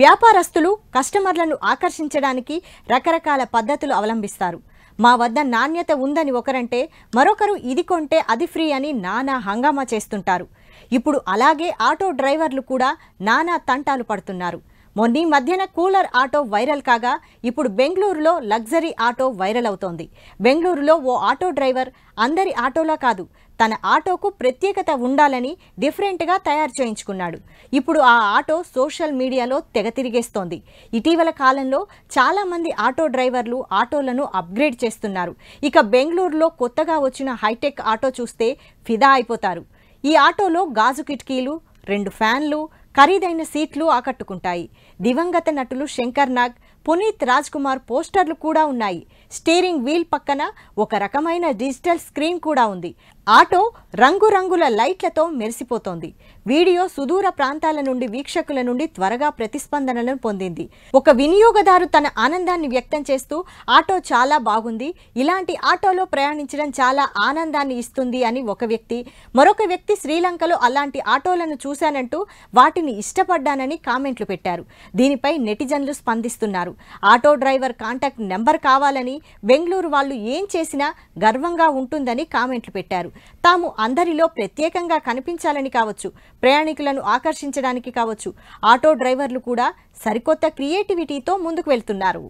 వ్యాపారస్తులు కస్టమర్లను ఆకర్షించడానికి రకరకాల పద్ధతులు అవలంబిస్తారు మా వద్ద నాణ్యత ఉందని ఒకరంటే మరొకరు ఇది కొంటే అది ఫ్రీ అని నానా హంగామా చేస్తుంటారు ఇప్పుడు అలాగే ఆటో డ్రైవర్లు కూడా నానా తంటాలు పడుతున్నారు మొన్నీ మధ్యన కూలర్ ఆటో వైరల్ కాగా ఇప్పుడు బెంగళూరులో లగ్జరీ ఆటో వైరల్ అవుతోంది బెంగళూరులో ఓ ఆటో డ్రైవర్ అందరి ఆటోలా కాదు తన ఆటోకు ప్రత్యేకత ఉండాలని డిఫరెంట్గా తయారు చేయించుకున్నాడు ఇప్పుడు ఆ ఆటో సోషల్ మీడియాలో తెగ తిరిగేస్తోంది ఇటీవల కాలంలో చాలామంది ఆటో డ్రైవర్లు ఆటోలను అప్గ్రేడ్ చేస్తున్నారు ఇక బెంగళూరులో కొత్తగా వచ్చిన హైటెక్ ఆటో చూస్తే ఫిదా అయిపోతారు ఈ ఆటోలో గాజు కిటికీలు రెండు ఫ్యాన్లు ఖరీదైన సీట్లు ఆకట్టుకుంటాయి దివంగత నటులు శంకర్ నాగ్ పునీత్ రాజ్ కుమార్ పోస్టర్లు కూడా ఉన్నాయి స్టీరింగ్ వీల్ పక్కన ఒక రకమైన డిజిటల్ స్క్రీన్ కూడా ఉంది ఆటో రంగురంగుల లైట్లతో మెరిసిపోతోంది వీడియో సుదూర ప్రాంతాల నుండి వీక్షకుల నుండి త్వరగా ప్రతిస్పందనలను పొందింది ఒక వినియోగదారు తన ఆనందాన్ని వ్యక్తం చేస్తూ ఆటో చాలా బాగుంది ఇలాంటి ఆటోలో ప్రయాణించడం చాలా ఆనందాన్ని ఇస్తుంది అని ఒక వ్యక్తి మరొక వ్యక్తి శ్రీలంకలో అలాంటి ఆటోలను చూశానంటూ వాటిని ఇష్టపడ్డానని కామెంట్లు పెట్టారు దీనిపై నెటిజన్లు స్పందిస్తున్నారు ఆటో డ్రైవర్ కాంటాక్ట్ నెంబర్ కావాలని బెంగళూరు వాళ్ళు ఏం చేసినా గర్వంగా ఉంటుందని కామెంట్లు పెట్టారు తాము అందరిలో ప్రత్యేకంగా కనిపించాలని కావచ్చు ప్రయాణికులను ఆకర్షించడానికి కావచ్చు ఆటో డ్రైవర్లు కూడా సరికొత్త క్రియేటివిటీతో ముందుకు వెళ్తున్నారు